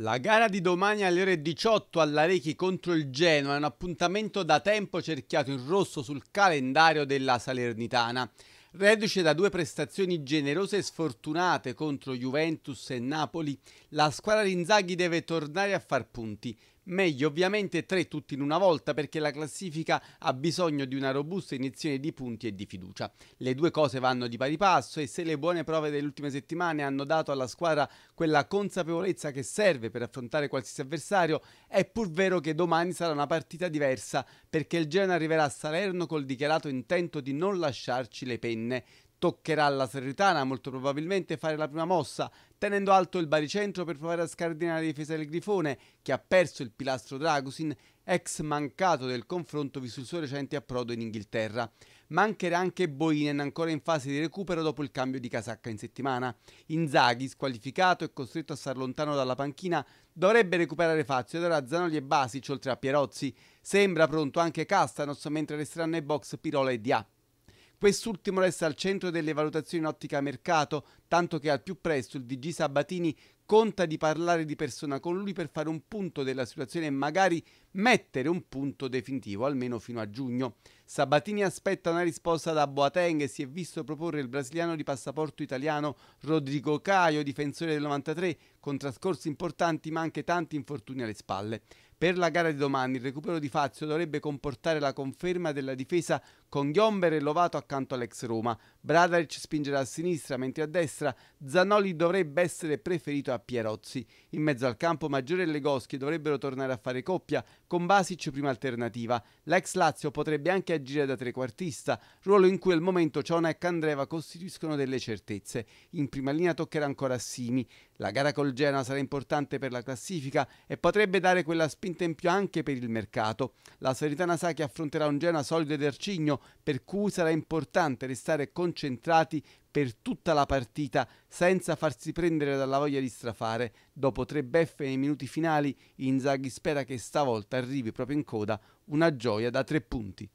La gara di domani alle ore 18 all'Arechi contro il Genoa è un appuntamento da tempo cerchiato in rosso sul calendario della Salernitana. Reduce da due prestazioni generose e sfortunate contro Juventus e Napoli, la squadra Rinzaghi deve tornare a far punti. Meglio ovviamente tre tutti in una volta perché la classifica ha bisogno di una robusta iniezione di punti e di fiducia. Le due cose vanno di pari passo e se le buone prove delle ultime settimane hanno dato alla squadra quella consapevolezza che serve per affrontare qualsiasi avversario, è pur vero che domani sarà una partita diversa perché il Genoa arriverà a Salerno col dichiarato intento di non lasciarci le penne. Toccherà alla Serritana molto probabilmente fare la prima mossa, tenendo alto il baricentro per provare a scardinare la difesa del Grifone, che ha perso il pilastro Dragusin, ex mancato del confronto visto il suo recente approdo in Inghilterra. Mancherà anche Boinen, ancora in fase di recupero dopo il cambio di casacca in settimana. Inzaghi, squalificato e costretto a star lontano dalla panchina, dovrebbe recuperare Fazio ed ora Zanoli e Basic, oltre a Pierozzi. Sembra pronto anche Castanos, mentre resteranno ai box Pirola e Dia. Quest'ultimo resta al centro delle valutazioni in ottica mercato, tanto che al più presto il DG Sabatini conta di parlare di persona con lui per fare un punto della situazione e magari mettere un punto definitivo, almeno fino a giugno. Sabatini aspetta una risposta da Boateng e si è visto proporre il brasiliano di passaporto italiano Rodrigo Caio, difensore del 93, con trascorsi importanti ma anche tanti infortuni alle spalle. Per la gara di domani il recupero di Fazio dovrebbe comportare la conferma della difesa con Ghiomber e Lovato accanto all'ex Roma. Bradaric spingerà a sinistra, mentre a destra Zanoli dovrebbe essere preferito a Pierozzi. In mezzo al campo Maggiore e Legoschi dovrebbero tornare a fare coppia con Basic prima alternativa. L'ex Lazio potrebbe anche agire da trequartista, ruolo in cui al momento Ciona e Candreva costituiscono delle certezze. In prima linea toccherà ancora Simi. La gara col Genoa sarà importante per la classifica e potrebbe dare quella spinta in tempio anche per il mercato. La Salernitana sa che affronterà un Genoa solido ed arcigno, per cui sarà importante restare concentrati per tutta la partita senza farsi prendere dalla voglia di strafare. Dopo tre beffe nei minuti finali, Inzaghi spera che stavolta arrivi proprio in coda una gioia da tre punti.